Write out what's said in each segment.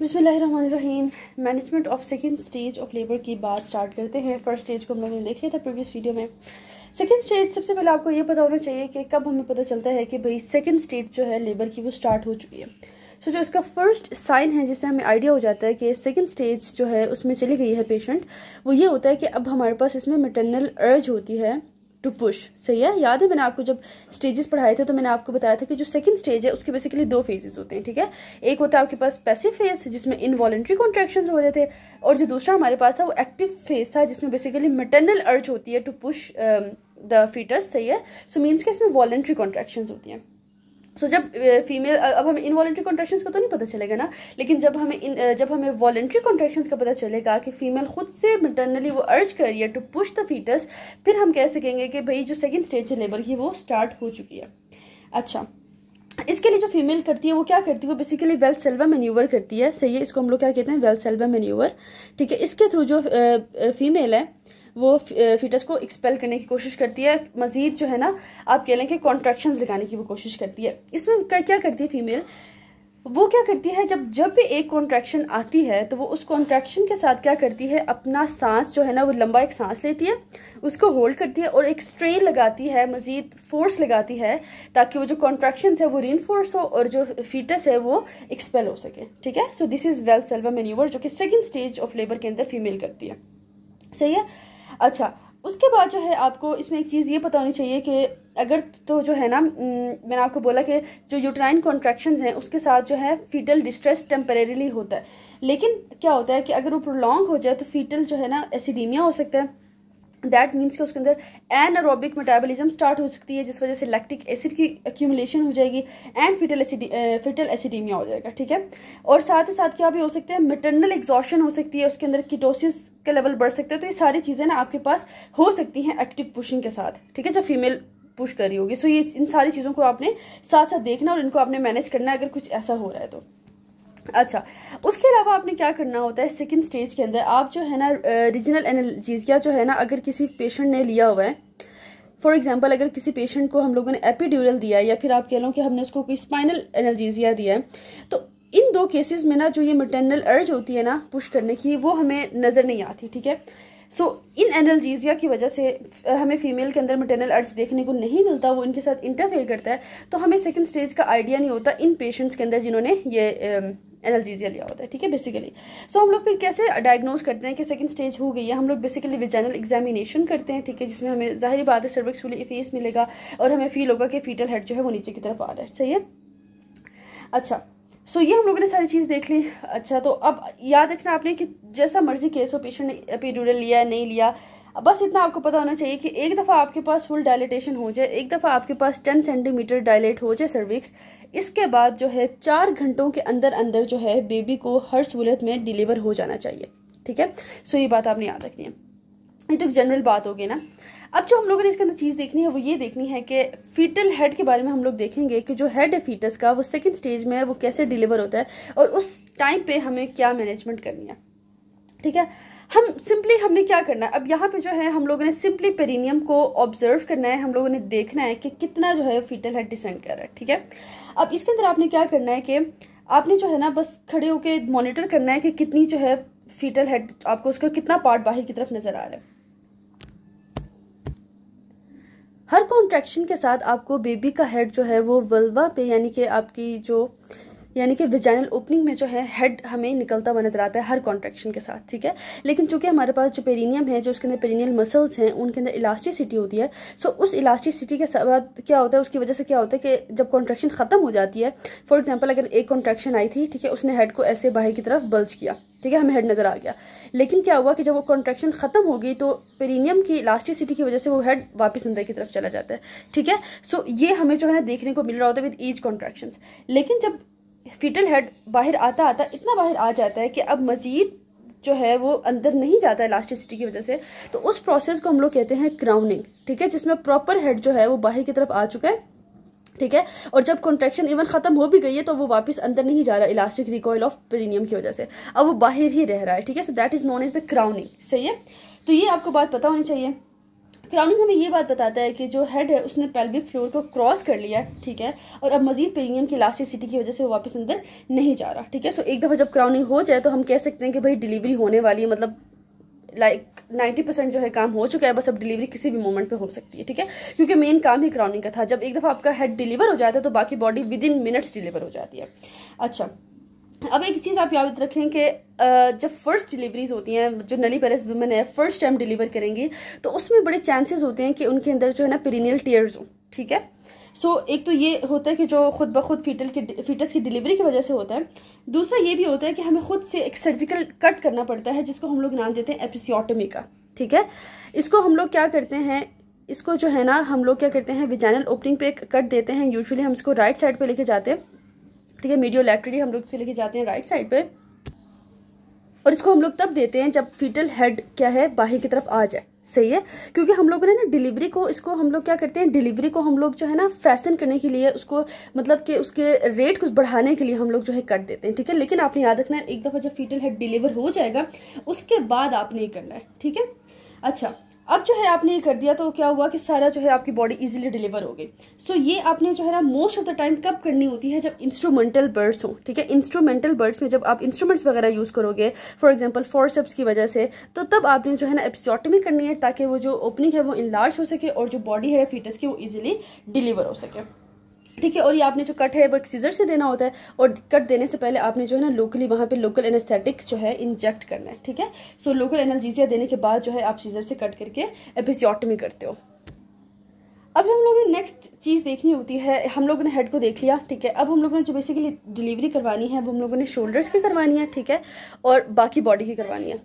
बिसमीम management of second stage of labour की बात स्टार्ट करते हैं फर्स्ट स्टेज को हम लोगों ने देख लिया था प्रीवियस वीडियो में सेकेंड स्टेज सबसे पहले आपको ये पता होना चाहिए कि कब हमें पता चलता है कि भाई सेकेंड स्टेज जो है लेबर की वो स्टार्ट हो चुकी है सो so, जो इसका फर्स्ट साइन है जिससे हमें आइडिया हो जाता है कि सेकेंड स्टेज जो है उसमें चली गई है पेशेंट वो ये होता है कि अब हमारे पास इसमें मटर्नल अर्ज होती है टू पुश सही है याद है मैंने आपको जब स्टेजेस पढ़ाए थे तो मैंने आपको बताया था कि जो सेकंड स्टेज है उसके बेसिकली दो फेजेस होते हैं ठीक है एक होता है आपके पास पैसिव फेज जिसमें इनवॉलेंट्री कॉन्ट्रेक्शन हो रहे थे और जो दूसरा हमारे पास था वो एक्टिव फेज था जिसमें बेसिकली मटर्नल अर्ज होती है टू पुश द फीटस सही है सो so मीन्स के इसमें वॉलेंट्री कॉन्ट्रेक्शन होती हैं सो so, जब फीमेल अब हमें इनवॉलेंट्री कॉन्ट्रेक्शन का तो नहीं पता चलेगा ना लेकिन जब हमें इन जब हमें वॉलेंट्री कॉन्ट्रेक्शन का पता चलेगा कि फीमेल खुद से मटर्नली वो अर्ज कर रही है टू पुश द फीटस फिर हम कह सकेंगे कि भाई जो सेकेंड स्टेज है लेबर की वो स्टार्ट हो चुकी है अच्छा इसके लिए जो फीमेल करती है वो क्या करती है वो बेसिकली वेल सेल्वा मेन्यूवर करती है सही है इसको हम लोग क्या कहते हैं वेल सेल्वा मेन्यूवर ठीक है इसके थ्रू जो फीमेल है वो फीटस को एक्सपेल करने की कोशिश करती है मज़ीद जो है ना आप कह लें कि कॉन्ट्रेक्शन लगाने की वो कोशिश करती है इसमें क्या करती है फीमेल वो क्या करती है जब जब भी एक कॉन्ट्रेक्शन आती है तो वो उस कॉन्ट्रेक्शन के साथ क्या करती है अपना सांस जो है ना वो लंबा एक सांस लेती है उसको होल्ड करती है और एक स्ट्रेन लगाती है मज़ीद फोर्स लगाती है ताकि वो जो कॉन्ट्रैक्शन है वो रीन हो और जो फीटस है वो एक्सपेल हो सके ठीक है so this is Valsalva manoeuvre जो कि सेकेंड स्टेज ऑफ लेबर के अंदर फीमेल करती है सही है अच्छा उसके बाद जो है आपको इसमें एक चीज़ ये पता होनी चाहिए कि अगर तो जो है ना मैंने आपको बोला कि जो यूट्राइन कॉन्ट्रैक्शन हैं उसके साथ जो है फीटल डिस्ट्रेस टेम्परेरीली होता है लेकिन क्या होता है कि अगर वो प्रोलॉन्ग हो जाए तो फीटल जो है ना एसिडीमिया हो सकता है दैट मीन्स कि उसके अंदर एनरोबिक मेटाबॉलिज्म स्टार्ट हो सकती है जिस वजह से लैक्टिक एसिड की एक्यूमुलेशन हो जाएगी एंड फिटल एसिडी फिटल एसिडीमिया हो जाएगा ठीक है और साथ ही साथ क्या भी हो सकता है मेटर्नल एग्जॉशन हो सकती है उसके अंदर किटोसिस का लेवल बढ़ सकता है तो ये सारी चीज़ें ना आपके पास हो सकती हैं एक्टिव पुशिंग के साथ ठीक है जब फीमेल पुश करी होगी सो ये इन सारी चीज़ों को आपने साथ साथ देखना और इनको आपने मैनेज करना है अगर कुछ ऐसा हो रहा है तो अच्छा उसके अलावा आपने क्या करना होता है सेकेंड स्टेज के अंदर आप जो है ना रीजनल एनर्जीजिया जो है ना अगर किसी पेशेंट ने लिया हुआ है फॉर एग्जाम्पल अगर किसी पेशेंट को हम लोगों ने एपीड्यूरल दिया है या फिर आप कह लो कि हमने उसको कोई स्पाइनल एनर्जीजिया दिया है तो इन दो केसेस में ना जो ये मटर्नल अर्ज होती है ना पुश करने की वो हमें नज़र नहीं आती ठीक है सो so, इन एनर्जीजिया की वजह से हमें फीमेल के अंदर मटर्नल अर्ज देखने को नहीं मिलता वो इनके साथ इंटरफेयर करता है तो हमें सेकेंड स्टेज का आइडिया नहीं होता इन पेशेंट्स के अंदर जिन्होंने ये एनर्जीजिया लिया होता है ठीक है बेसिकली सो हम लोग फिर कैसे डायग्नोज करते हैं कि सेकंड स्टेज हो गई है हम लोग बेसिकली विजनल एग्जामिनेशन करते हैं ठीक है जिसमें हमें जाहिर बात है वाली फेस मिलेगा और हमें फील होगा कि फीटल हेड जो है वो नीचे की तरफ आ रहा है सही है अच्छा सो so, ये हम लोगों ने सारी चीज़ देख ली अच्छा तो अब याद रखना आपने कि जैसा मर्जी केस हो पेशेंट ने एपीड्यूरल लिया है नहीं लिया बस इतना आपको पता होना चाहिए कि एक दफ़ा आपके पास फुल डायलेटेशन हो जाए एक दफ़ा आपके पास टेन सेंटीमीटर डायलेट हो जाए सर्विक्स इसके बाद जो है चार घंटों के अंदर अंदर जो है बेबी को हर सहूलत में डिलीवर हो जाना चाहिए ठीक है सो ये बात आपने याद रखनी है ये तो जनरल बात होगी ना अब जो हम लोगों ने इसके अंदर चीज़ देखनी है वो ये देखनी है कि फीटल हेड के बारे में हम लोग देखेंगे कि जो हेड है फीटस का वो सेकेंड स्टेज में है वो कैसे डिलीवर होता है और उस टाइम पे हमें क्या मैनेजमेंट करनी है ठीक है हम सिंपली हमने क्या करना है अब यहाँ पे जो है हम लोगों ने सिंपली पेरिनियम को ऑब्जर्व करना है हम लोगों ने देखना है कि कितना जो है फीटल हेड डिसेंड कर रहा है ठीक है अब इसके अंदर आपने क्या करना है कि आपने जो है ना बस खड़े होकर मॉनिटर करना है कि कितनी जो है फीटल हेड आपको उसका कितना पार्ट बाहर की तरफ नज़र आ रहा है हर कॉन्ट्रैक्शन के साथ आपको बेबी का हेड जो है वो वल्वा पे यानी कि आपकी जो यानी कि विजाइनल ओपनिंग में जो है हेड हमें निकलता हुआ नजर आता है हर कॉन्ट्रेक्शन के साथ ठीक है लेकिन चूंकि हमारे पास जो पेरिनियम है जो उसके अंदर पेरिनियल मसल्स हैं उनके अंदर इलास्टिसिटी होती है सो उस इलास्टिसिटी के साथ क्या होता है उसकी वजह से क्या होता है कि जब कॉन्ट्रेक्शन खत्म हो जाती है फॉर एग्जाम्पल अगर एक कॉन्ट्रेक्शन आई थी ठीक है उसने हेड को ऐसे बाहर की तरफ बल्ज किया ठीक है हमें हेड नज़र आ गया लेकिन क्या हुआ कि जब वो कॉन्ट्रेक्शन खत्म हो गई तो पेरिनियम की इलास्टिसिटी की वजह से वो हेड वापस अंदर की तरफ चला जाता है ठीक है सो ये हमें जो है ना देखने को मिल रहा होता है विद ईच कॉन्ट्रेक्शन लेकिन जब फीटल हेड बाहर आता आता इतना बाहर आ जाता है कि अब मज़ीद जो है वो अंदर नहीं जाता है इलास्टिसिटी की वजह से तो उस प्रोसेस को हम लोग कहते हैं क्राउनिंग ठीक है जिसमें प्रॉपर हेड जो है वो बाहर की तरफ आ चुका है ठीक है और जब कॉन्ट्रेक्शन इवन ख़त्म हो भी गई है तो वो वापस अंदर नहीं जा रहा इलास्टिक रिकॉयल ऑफ प्रीनियम की वजह से अब वो बाहर ही रह रहा है ठीक है so that is known as the crowning सही है तो ये आपको बात पता होनी चाहिए क्राउनिंग हमें ये बात बताता है कि जो हेड है उसने पेल्विक फ्लोर को क्रॉस कर लिया ठीक है और अब मजीद पेरियम की सिटी की वजह से वो वापस अंदर नहीं जा रहा ठीक है सो एक दफ़ा जब क्राउनिंग हो जाए तो हम कह सकते हैं कि भाई डिलीवरी होने वाली है मतलब लाइक नाइन्टी परसेंट जो है काम हो चुका है बस अब डिलीवरी किसी भी मोमेंट पे हो सकती है ठीक है क्योंकि मेन काम ही क्राउनिंग का था जब एक दफ़ा आपका हेड डिलीवर हो जाता है तो बाकी body within minutes deliver हो जाती है अच्छा अब एक चीज़ आप याद रखें कि जब फर्स्ट डिलीवरीज होती हैं जो नली पैलेस वुमेन है फर्स्ट टाइम डिलीवर करेंगी तो उसमें बड़े चांसेस होते हैं कि उनके अंदर जो है ना पेरिनियल टीयर्स हों ठीक है सो so, एक तो ये होता है कि जो खुद ब खुद फीटल के फीटस की डिलीवरी की वजह से होता है दूसरा ये भी होता है कि हमें खुद से एक सर्जिकल कट करना पड़ता है जिसको हम लोग नाम देते हैं एपिसियोटमी का ठीक है इसको हम लोग क्या करते हैं इसको जो है ना हम लोग क्या करते हैं विजानल ओपनिंग पे एक कट देते हैं यूजुअली हम इसको राइट साइड पे लेके जाते हैं ठीक है मीडियो लेफ्टरी हम लोग से लेके जाते हैं राइट साइड पे और इसको हम लोग तब देते हैं जब फीटल हेड क्या है बाहर की तरफ आ जाए सही है क्योंकि हम लोगों ने ना डिलीवरी को इसको हम लोग क्या करते हैं डिलीवरी को हम लोग जो है ना फैसन करने के लिए उसको मतलब कि उसके रेट कुछ बढ़ाने के लिए हम लोग जो है कट देते हैं ठीक है लेकिन आपने याद रखना है एक दफ़ा जब फीटल हेड डिलीवर हो जाएगा उसके बाद आपने ये करना है ठीक है अच्छा अब जो है आपने ये कर दिया तो क्या हुआ कि सारा जो है आपकी बॉडी इजीली डिलीवर हो गई सो so, ये आपने जो है ना मोस्ट ऑफ द टाइम कब करनी होती है जब इंस्ट्रूमेंटल बर्ड्स हो ठीक है इंस्ट्रूमेंटल बर्ड्स में जब आप इंस्ट्रूमेंट्स वगैरह यूज़ करोगे फॉर एग्जांपल फोर की वजह से तो तब आपने जो है ना एपिसोटमी करनी है ताकि वो जो ओपनिंग है वो इनलार्ज हो सके और जो बॉडी है फीटस की वो ईजिली डिलीवर हो सके ठीक है और ये आपने जो कट है वो एक सीजर से देना होता है और कट देने से पहले आपने जो है ना लोकली वहाँ पे लोकल एनेस्थेटिक जो है इंजेक्ट करना है ठीक है सो लोकल एनर्जीजिया देने के बाद जो है आप सीजर से कट करके एपिसियोटमी करते हो अब हम लोगों ने नेक्स्ट चीज़ देखनी होती है हम लोगों ने हेड को देख लिया ठीक है अब हम लोगों ने जो बेसिकली डिलीवरी करवानी है वो हम लोगों ने शोल्डर्स की करवानी है ठीक है और बाकी बॉडी की करवानी है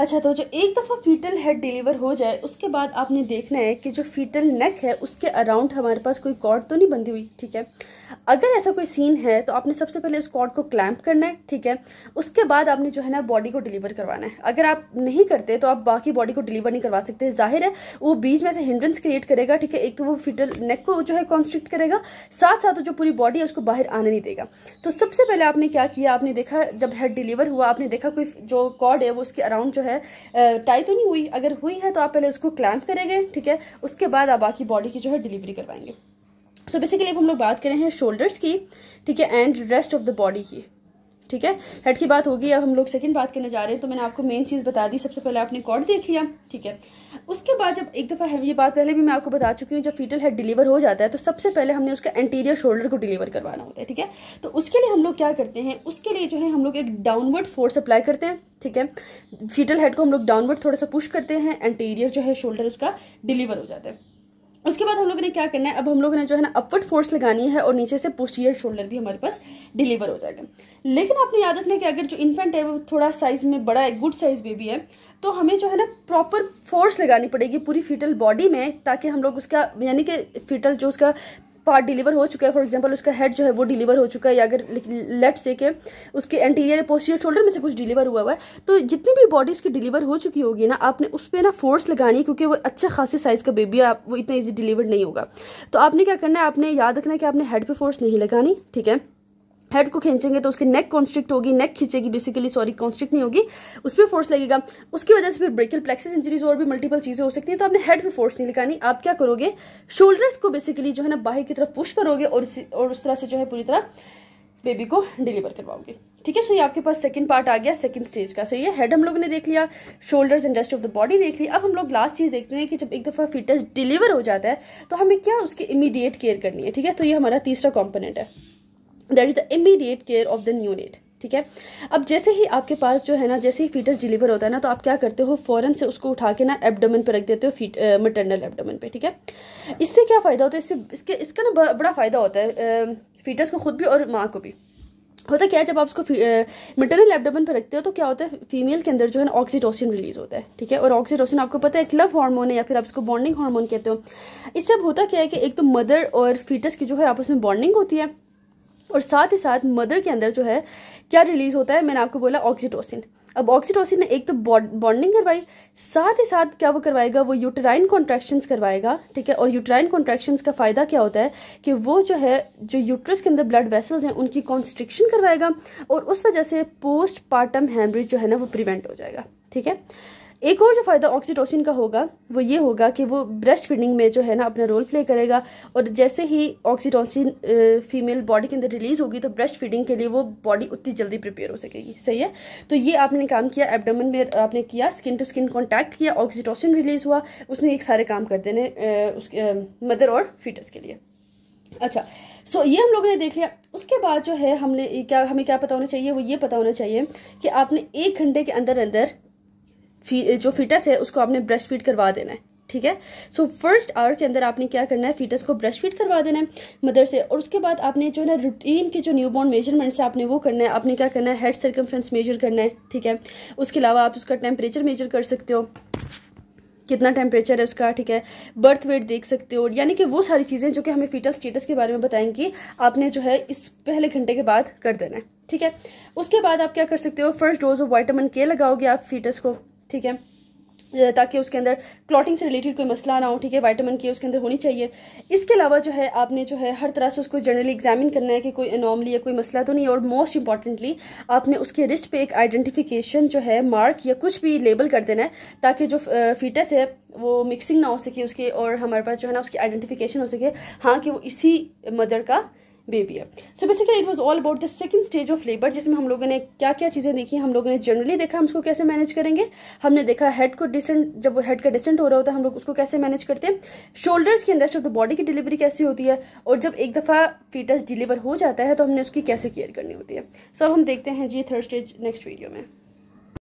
अच्छा तो जो एक दफ़ा फीटल हेड डिलीवर हो जाए उसके बाद आपने देखना है कि जो फीटल नेक है उसके अराउंड हमारे पास कोई कॉर्ड तो नहीं बंधी हुई ठीक है अगर ऐसा कोई सीन है तो आपने सबसे पहले उस कॉर्ड को क्लैंप करना है ठीक है उसके बाद आपने जो है ना बॉडी को डिलीवर करवाना है अगर आप नहीं करते तो आप बाकी बॉडी को डिलीवर नहीं करवा सकते जाहिर है वो बीच में ऐसे हिंड्रेंस क्रिएट करेगा ठीक है एक तो वो फीटल नेक को जो है कॉन्स्ट्रिक्ट करेगा साथ साथ जो पूरी बॉडी है उसको बाहर आने नहीं देगा तो सबसे पहले आपने क्या किया आपने देखा जब हेड डिलीवर हुआ आपने देखा कोई जो कॉर्ड है वो उसके अराउंड जो है है टाई तो नहीं हुई अगर हुई है तो आप पहले उसको क्लैम्प करेंगे ठीक है उसके बाद आप बाकी बॉडी की जो है डिलीवरी करवाएंगे सो बेसिकली हम लोग बात करें हैं शोल्डर्स की ठीक है and rest of the body की ठीक है हेड की बात होगी अब हम लोग सेकंड बात करने जा रहे हैं तो मैंने आपको मेन चीज़ बता दी सबसे पहले आपने कॉर्ड देख लिया ठीक है उसके बाद जब एक दफ़ा ये बात पहले भी मैं आपको बता चुकी हूँ जब फीटल हेड डिलीवर हो जाता है तो सबसे पहले हमने उसका एंटीरियर शोल्डर को डिलीवर करवाना होता है ठीक है तो उसके लिए हम लोग क्या करते हैं उसके लिए जो है हम लोग एक डाउनवर्ड फोर्स अप्लाई करते हैं ठीक है फीटल हेड को हम लोग डाउनवर्ड थोड़ा सा पुश करते हैं एंटीरियर जो है शोल्डर उसका डिलीवर हो जाता है उसके बाद हम लोगों ने क्या करना है अब हम लोगों ने जो है ना अपवर्ड फोर्स लगानी है और नीचे से पोस्टीरियर शोल्डर भी हमारे पास डिलीवर हो जाएगा लेकिन आपने याद रखना है कि अगर जो इन्फेंट है वो थोड़ा साइज में बड़ा है गुड साइज बेबी है तो हमें जो है ना प्रॉपर फोर्स लगानी पड़ेगी पूरी फीटल बॉडी में ताकि हम लोग उसका यानी कि फीटल जो उसका पार्ट डिलीवर हो चुका है फॉर एग्जांपल उसका हेड जो है वो डिलीवर हो चुका है या अगर लेट से के उसके एंटीरियर पोस्टियर शोल्डर में से कुछ डिलीवर हुआ हुआ है तो जितनी भी बॉडी उसकी डिलीवर हो चुकी होगी ना आपने उस पर ना फोर्स लगानी है क्योंकि वो अच्छा खासे साइज़ का बेबी है वो इतना ईजी डिलीवर नहीं होगा तो आपने क्या करना है आपने याद रखना है कि आपने हेड पर फोर्स नहीं लगानी ठीक है हेड को खींचेंगे तो उसकी नेक कॉन्स्ट्रिक्ट होगी नेक खींचेगी बेसिकली सॉरी कॉन्स्ट्रिक्ट नहीं होगी उस पर फोर्स लगेगा उसकी वजह से फिर ब्रेकल प्लेक्सिस इंजरीज और भी मल्टीपल चीज़ें हो सकती हैं तो आपने हेड पे फोर्स नहीं लगानी आप क्या करोगे शोल्डर्स को बेसिकली जो है ना बाहर की तरफ पुश करोगे और उस, और उस तरह से जो है पूरी तरह बेबी को डिलीवर करवाओगे ठीक है सो ये आपके पास सेकंड पार्ट आ गया सेकंड स्टेज का सही है हेड हम लोग ने देख लिया shoulders and rest of the body देख ली अब हम लोग लास्ट चीज़ देखते हैं कि जब एक दफ़ा फिटस डिलीवर हो जाता है तो हमें क्या उसकी इमीडिएट केयर करनी है ठीक है तो ये हमारा तीसरा कॉम्पोनेंट है that is the immediate care of the न्यू नीड ठीक है अब जैसे ही आपके पास जो है ना जैसे ही फीटस डिलीवर होता है ना तो आप क्या करते हो फ़ौरन से उसको उठा के ना एब्डोमेन पर रख देते हो फीट मटर्नल एब्डोमेन पे ठीक है इससे क्या फ़ायदा होता है इससे इसके इसका ना बड़ा फ़ायदा होता है फीटस को ख़ुद भी और माँ को भी होता क्या है जब आप उसको मटरनल एब्डोमेन पर रखते हो तो क्या होता है फीमेल के अंदर जो है ना ऑक्सीटोसिन रिलीज होता है ठीक है और ऑक्सीटोसिन आपको पता है एक लव हार्मोन है या फिर आप उसको बॉन्डिंग हार्मोन कहते हो इससे अब होता क्या है कि एक तो मदर और फीटस की जो है आपस में बॉन्डिंग होती है और साथ ही साथ मदर के अंदर जो है क्या रिलीज़ होता है मैंने आपको बोला ऑक्सीटोसिन अब ऑक्सीटोसिन ने एक तो बॉन्डिंग करवाई साथ ही साथ क्या वो करवाएगा वो यूटराइन कॉन्ट्रैक्शंस करवाएगा ठीक है और यूटराइन कॉन्ट्रैक्शंस का फ़ायदा क्या होता है कि वो जो है जो यूट्रस के अंदर ब्लड वेसल्स हैं उनकी कॉन्स्ट्रिक्शन करवाएगा और उस वजह से पोस्ट पार्टम हैमरेज जो है ना वो प्रिवेंट हो जाएगा ठीक है एक और जो फ़ायदा ऑक्सीटोसिन का होगा वो ये होगा कि वो ब्रेस्ट फीडिंग में जो है ना अपना रोल प्ले करेगा और जैसे ही ऑक्सीटोसिन फीमेल बॉडी के अंदर रिलीज़ होगी तो ब्रेस्ट फीडिंग के लिए वो बॉडी उतनी जल्दी प्रिपेयर हो सकेगी सही है तो ये आपने काम किया एबडोमन में आपने किया स्किन टू स्किन कॉन्टैक्ट किया ऑक्सीटोसिन रिलीज़ हुआ उसने एक सारे काम कर देने उसके मदर और फीटस के लिए अच्छा सो so, ये हम लोगों ने देख लिया उसके बाद जो है हमने क्या हमें क्या पता होना चाहिए वो ये पता होना चाहिए कि आपने एक घंटे के अंदर अंदर फी, जो फीटस है उसको आपने ब्रेस्ट फीड करवा देना है ठीक है सो फर्स्ट आवर के अंदर आपने क्या करना है फीटस को ब्रश फीड करवा देना है मदर से और उसके बाद आपने जो है ना रूटीन के जो न्यू बॉर्न मेजरमेंट्स है आपने वो करना है आपने क्या करना है हेड सर्कमफ्रेंस मेजर करना है ठीक है उसके अलावा आप उसका टेम्परेचर मेजर कर सकते हो कितना टेम्परेचर है उसका ठीक है बर्थ वेट देख सकते हो यानी कि वो सारी चीज़ें जो कि हमें फीटल स्टेटस के बारे में बताएंगी आपने जो है इस पहले घंटे के बाद कर देना है ठीक है उसके बाद आप क्या कर सकते हो फर्स्ट डोज ऑफ वाइटामिन के लगाओगे आप फीटस को ठीक है ताकि उसके अंदर क्लॉटिंग से रिलेटेड कोई मसला ना हो ठीक है वाइटामिन के उसके अंदर होनी चाहिए इसके अलावा जो है आपने जो है हर तरह से उसको जनरली एग्जामिन करना है कि कोई अनॉमली या कोई मसला तो नहीं और मोस्ट इंपॉर्टेंटली आपने उसके रिस्ट पे एक आइडेंटिफिकेशन जो है मार्क या कुछ भी लेबल कर देना है ताकि जो फीटस है वो मिक्सिंग ना हो सके उसके और हमारे पास जो है ना उसकी आइडेंटिफिकेशन हो सके हाँ कि वो इसी मदर का बेबी है so basically it was all about the second stage of labour जिसमें हम लोगों ने क्या क्या चीज़ें देखी हम लोगों ने जनरली देखा हम उसको कैसे मैनेज करेंगे हमने देखा हेड को डिसेंट जब वो हेड का डिसेंट हो रहा होता है हम लोग उसको कैसे मैनेज करते हैं शोल्डर्स की रेस्ट ऑफ द बॉडी की डिलीवरी कैसी होती है और जब एक दफ़ा फीटस डिलीवर हो जाता है तो हमने उसकी कैसे केयर करनी होती है सो so, अब हम देखते हैं the third stage next video में